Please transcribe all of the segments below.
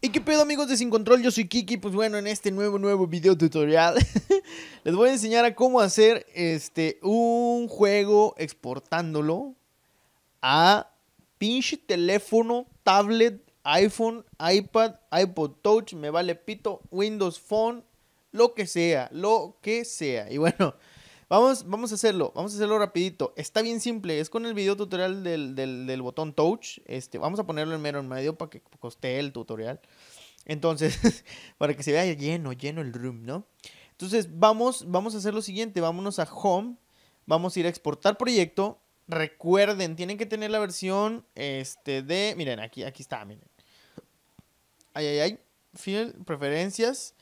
¿Y qué pedo amigos de Sin Control? Yo soy Kiki, pues bueno, en este nuevo, nuevo video tutorial les voy a enseñar a cómo hacer este, un juego exportándolo a pinche teléfono, tablet, iPhone, iPad, iPod Touch, me vale pito, Windows Phone, lo que sea, lo que sea. Y bueno, Vamos, vamos a hacerlo, vamos a hacerlo rapidito. Está bien simple, es con el video tutorial del, botón touch. Este, vamos a ponerlo en mero en medio para que coste el tutorial. Entonces, para que se vea lleno, lleno el room, ¿no? Entonces, vamos, vamos a hacer lo siguiente, vámonos a home, vamos a ir a exportar proyecto. Recuerden, tienen que tener la versión este, de... Miren, aquí, aquí está, miren. Ay, ay, ay. File, preferencias.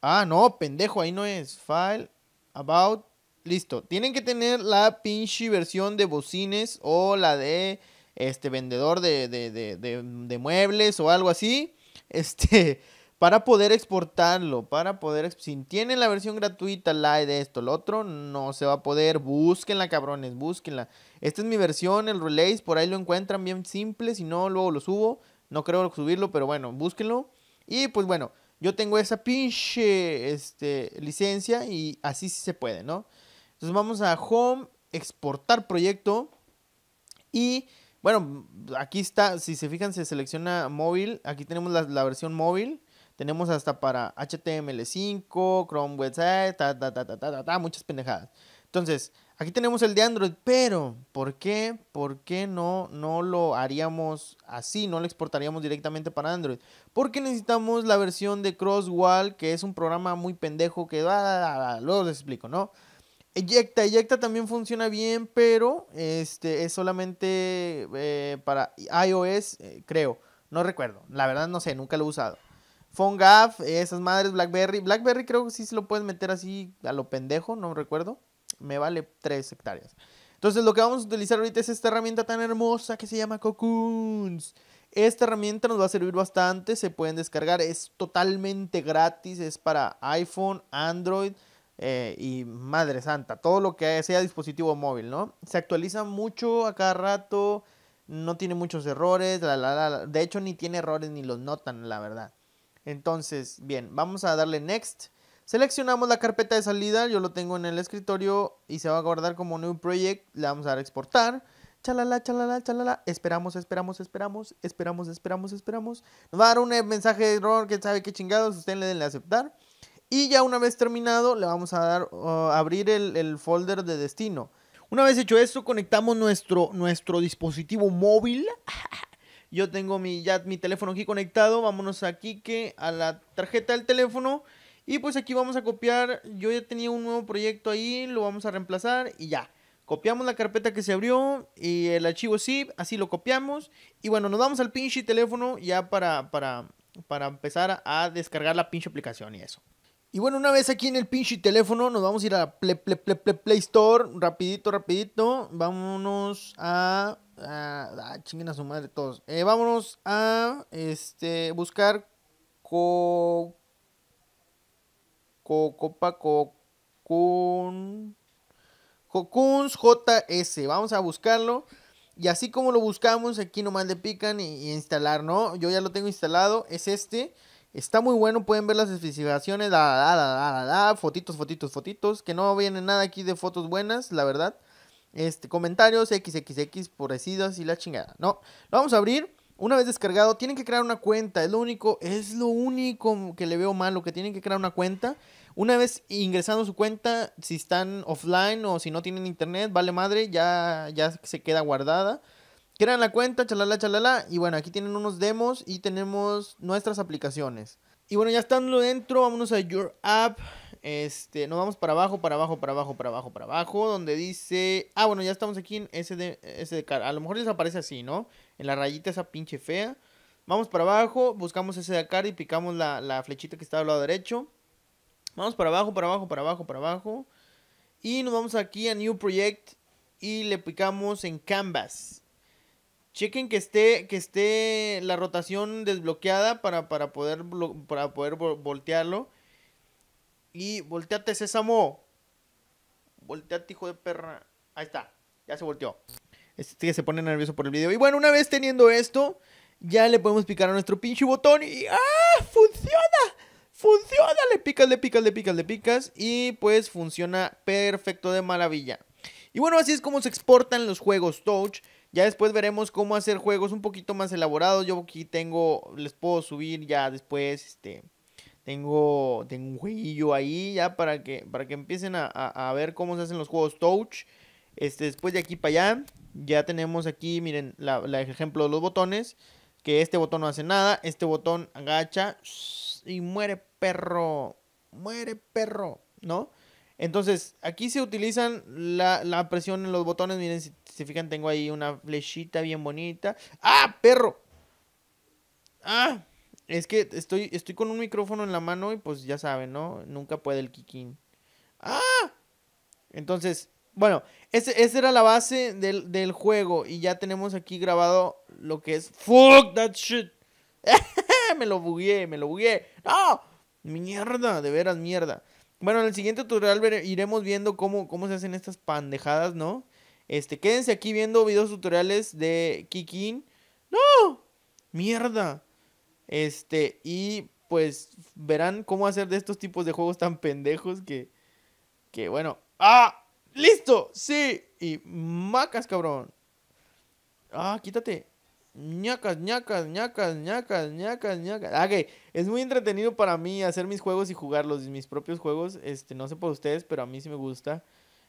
Ah, no, pendejo, ahí no es. File, about, Listo. Tienen que tener la pinche versión de bocines o la de este vendedor de, de, muebles o algo así. Este, para poder exportarlo, para poder... Si tienen la versión gratuita, la de esto, el otro, no se va a poder. Búsquenla, cabrones, búsquenla. Esta es mi versión, el Relays, por ahí lo encuentran bien simple, si no, luego lo subo. No creo subirlo, pero bueno, búsquenlo. Y pues bueno, yo tengo esa pinche este, licencia y así sí se puede, ¿no? Entonces vamos a Home, exportar proyecto y bueno, aquí está, si se fijan se selecciona móvil, aquí tenemos la, versión móvil, tenemos hasta para HTML5, Chrome Website, muchas pendejadas. Entonces, aquí tenemos el de Android, pero ¿por qué? ¿Por qué no, no lo haríamos así? No lo exportaríamos directamente para Android. Porque necesitamos la versión de Crosswall, que es un programa muy pendejo que... Luego les explico, ¿no? Eyecta, Eyecta también funciona bien, pero este es solamente eh, para iOS, eh, creo. No recuerdo, la verdad no sé, nunca lo he usado. PhoneGap, esas madres, BlackBerry. BlackBerry creo que sí se lo pueden meter así a lo pendejo, no recuerdo. Me vale 3 hectáreas. Entonces lo que vamos a utilizar ahorita es esta herramienta tan hermosa que se llama Cocoons. Esta herramienta nos va a servir bastante, se pueden descargar, es totalmente gratis, es para iPhone, Android, eh, y madre santa, todo lo que sea dispositivo móvil, ¿no? Se actualiza mucho a cada rato, no tiene muchos errores, de hecho ni tiene errores ni los notan, la verdad. Entonces, bien, vamos a darle next. Seleccionamos la carpeta de salida, yo lo tengo en el escritorio y se va a guardar como new project, le vamos a dar exportar. Chalala, chalala, chalala. Esperamos, esperamos, esperamos, esperamos, esperamos, esperamos. Nos va a dar un mensaje de error que sabe qué chingados. Usted le denle a aceptar. Y ya una vez terminado, le vamos a dar uh, abrir el, folder de destino. Una vez hecho esto, conectamos nuestro, nuestro dispositivo móvil. Yo tengo mi, ya mi teléfono aquí conectado. Vámonos aquí que a la tarjeta del teléfono. Y pues aquí vamos a copiar. Yo ya tenía un nuevo proyecto ahí. Lo vamos a reemplazar y ya. Copiamos la carpeta que se abrió y el archivo zip. Así lo copiamos. Y bueno, nos damos al pinche teléfono ya para, para, para empezar a descargar la pinche aplicación y eso. Y bueno, una vez aquí en el pinche teléfono, nos vamos a ir a la play, Store. Rapidito, rapidito. Vámonos a. a, ah, su madre todos. Eh, vámonos a este buscar coco co Cocoons JS. Vamos a buscarlo. Y así como lo buscamos, aquí nomás le pican y instalar, ¿no? Yo ya lo tengo instalado. Es este. Está muy bueno, pueden ver las especificaciones, fotitos, fotitos, fotitos, que no viene nada aquí de fotos buenas, la verdad. Este, comentarios, XXX, parecidas y la chingada, ¿no? Lo vamos a abrir. Una vez descargado, tienen que crear una cuenta. Es lo único, es lo único que le veo malo, que tienen que crear una cuenta. Una vez ingresando su cuenta, si están offline o si no tienen internet, vale madre, ya, ya se queda guardada. Crean la cuenta, chalala, chalala. Y bueno, aquí tienen unos demos y tenemos nuestras aplicaciones. Y bueno, ya estando dentro, vámonos a Your App. Este, nos vamos para abajo, para abajo, para abajo, para abajo, para abajo. Donde dice. Ah, bueno, ya estamos aquí en SD, SDK. A lo mejor les aparece así, ¿no? En la rayita esa pinche fea. Vamos para abajo, buscamos SDK y picamos la, la flechita que está al lado derecho. Vamos para abajo, para abajo, para abajo, para abajo. Y nos vamos aquí a New Project y le picamos en Canvas. Chequen que esté, que esté la rotación desbloqueada para, poder, para poder voltearlo. Y volteate, Sésamo. Volteate, hijo de perra. Ahí está. Ya se volteó. Este se pone nervioso por el video. Y bueno, una vez teniendo esto, ya le podemos picar a nuestro pinche botón y ¡ah! ¡Funciona! ¡Funciona! Le picas, le picas, le picas, le picas. Y pues funciona perfecto de maravilla. Y bueno, así es como se exportan los juegos Touch. Ya después veremos cómo hacer juegos un poquito más elaborados. Yo aquí tengo, les puedo subir ya después, este, tengo, tengo un jueguillo ahí ya para que, para que empiecen a, ver cómo se hacen los juegos touch. Este, después de aquí para allá, ya tenemos aquí, miren, el ejemplo de los botones. Que este botón no hace nada, este botón agacha y muere perro, muere perro, ¿no? Entonces, aquí se utilizan la, la presión en los botones. Miren, si se fijan, tengo ahí una flechita bien bonita. ¡Ah, perro! ¡Ah! Es que estoy, estoy con un micrófono en la mano y pues ya saben, ¿no? Nunca puede el kikín. ¡Ah! Entonces, bueno, ese, esa era la base del, del, juego. Y ya tenemos aquí grabado lo que es. ¡Fuck that shit! me lo bugué, me lo bugué. ¡No! ¡Mierda! De veras, mierda. Bueno, en el siguiente tutorial iremos viendo cómo, cómo se hacen estas pandejadas, ¿no? Este, quédense aquí viendo videos tutoriales de Kikin. ¡No! ¡Mierda! Este, y pues verán cómo hacer de estos tipos de juegos tan pendejos que. Que bueno. ¡Ah! ¡Listo! ¡Sí! Y macas, cabrón. ¡Ah, quítate! ñacas, ñacas, ñacas, ñacas, ñacas, ñacas. Ah, ok, es muy entretenido para mí hacer mis juegos y jugarlos, mis propios juegos. Este, no sé por ustedes, pero a mí sí me gusta.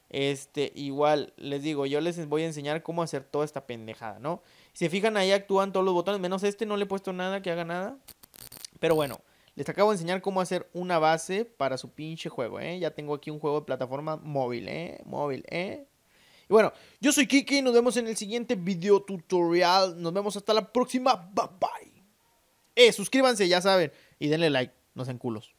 Este, igual, les digo, yo les voy a enseñar cómo hacer toda esta pendejada, ¿no? Si se fijan, ahí actúan todos los botones, menos este, no le he puesto nada que haga nada. Pero bueno, les acabo de enseñar cómo hacer una base para su pinche juego, ¿eh? Ya tengo aquí un juego de plataforma móvil, ¿eh? Móvil, ¿eh? Y bueno, yo soy Kiki, nos vemos en el siguiente video tutorial. Nos vemos hasta la próxima. Bye bye. Eh, suscríbanse, ya saben. Y denle like, no sean culos.